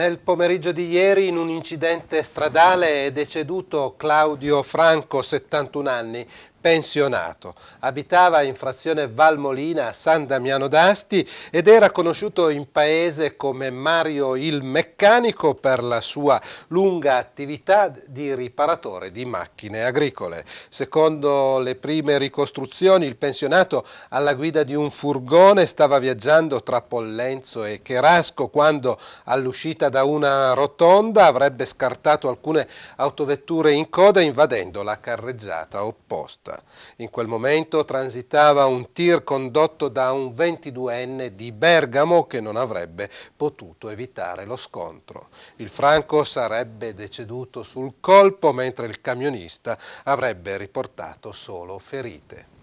Nel pomeriggio di ieri in un incidente stradale è deceduto Claudio Franco, 71 anni, pensionato. Abitava in frazione Valmolina a San Damiano d'Asti ed era conosciuto in paese come Mario il Meccanico per la sua lunga attività di riparatore di macchine agricole. Secondo le prime ricostruzioni il pensionato alla guida di un furgone stava viaggiando tra Pollenzo e Cherasco quando all'uscita da una rotonda avrebbe scartato alcune autovetture in coda invadendo la carreggiata opposta costa. In quel momento transitava un tir condotto da un 22enne di Bergamo che non avrebbe potuto evitare lo scontro. Il franco sarebbe deceduto sul colpo mentre il camionista avrebbe riportato solo ferite.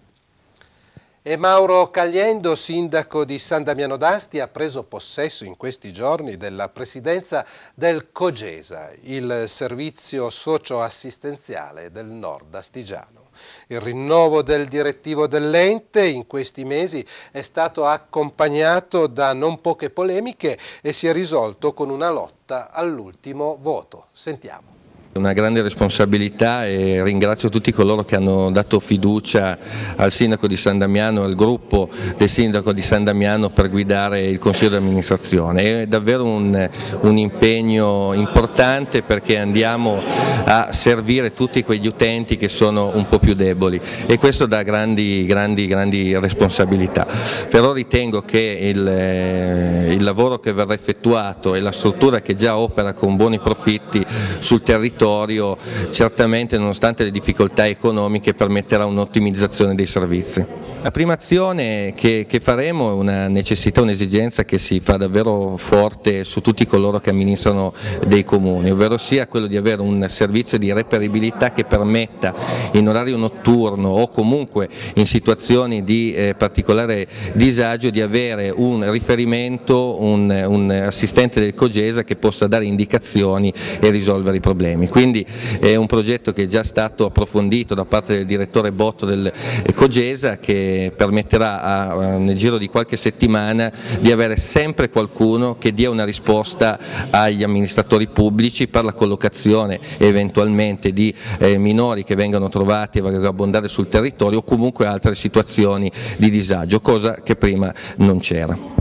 E Mauro Cagliendo, sindaco di San Damiano d'Asti, ha preso possesso in questi giorni della presidenza del Cogesa, il servizio socioassistenziale del nord astigiano. Il rinnovo del direttivo dell'ente in questi mesi è stato accompagnato da non poche polemiche e si è risolto con una lotta all'ultimo voto. Sentiamo. Una grande responsabilità e ringrazio tutti coloro che hanno dato fiducia al Sindaco di San Damiano al gruppo del Sindaco di San Damiano per guidare il Consiglio di amministrazione. È davvero un, un impegno importante perché andiamo a servire tutti quegli utenti che sono un po' più deboli e questo dà grandi, grandi, grandi responsabilità. Però ritengo che il, eh, il lavoro che verrà effettuato e la struttura che già opera con buoni profitti sul territorio territorio certamente nonostante le difficoltà economiche permetterà un'ottimizzazione dei servizi. La prima azione che, che faremo è una necessità, un'esigenza che si fa davvero forte su tutti coloro che amministrano dei comuni, ovvero sia quello di avere un servizio di reperibilità che permetta in orario notturno o comunque in situazioni di eh, particolare disagio di avere un riferimento, un, un assistente del Cogesa che possa dare indicazioni e risolvere i problemi quindi è un progetto che è già stato approfondito da parte del direttore Botto del eh, Cogesa che permetterà a, eh, nel giro di qualche settimana di avere sempre qualcuno che dia una risposta agli amministratori pubblici per la collocazione eventualmente di eh, minori che vengano trovati a vagabondare sul territorio o comunque altre situazioni di disagio, cosa che prima non c'era.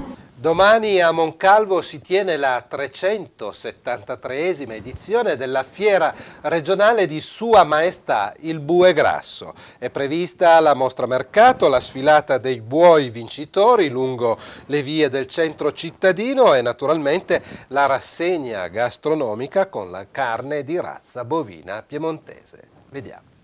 Domani a Moncalvo si tiene la 373esima edizione della fiera regionale di Sua Maestà il Bue Grasso. È prevista la mostra mercato, la sfilata dei buoi vincitori lungo le vie del centro cittadino e naturalmente la rassegna gastronomica con la carne di razza bovina piemontese. Vediamo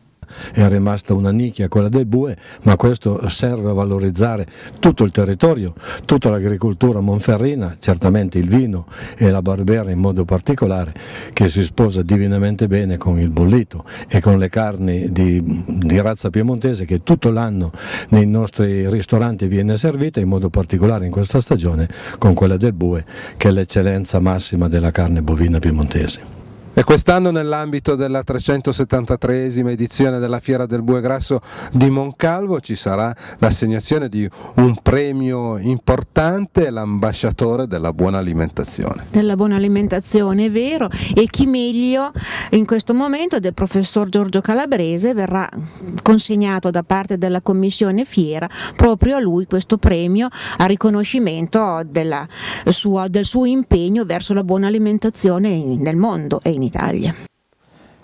è rimasta una nicchia, quella del bue, ma questo serve a valorizzare tutto il territorio, tutta l'agricoltura monferrina, certamente il vino e la barbera in modo particolare, che si sposa divinamente bene con il bollito e con le carni di, di razza piemontese che tutto l'anno nei nostri ristoranti viene servita, in modo particolare in questa stagione con quella del bue, che è l'eccellenza massima della carne bovina piemontese. E quest'anno nell'ambito della 373esima edizione della Fiera del Bue Grasso di Moncalvo ci sarà l'assegnazione di un premio importante, l'ambasciatore della buona alimentazione. Della buona alimentazione, è vero, e chi meglio in questo momento del professor Giorgio Calabrese verrà consegnato da parte della commissione Fiera proprio a lui questo premio a riconoscimento della sua, del suo impegno verso la buona alimentazione nel mondo e in in Italia.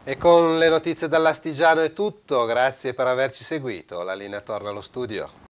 E con le notizie dall'Astigiano è tutto, grazie per averci seguito, la linea torna allo studio.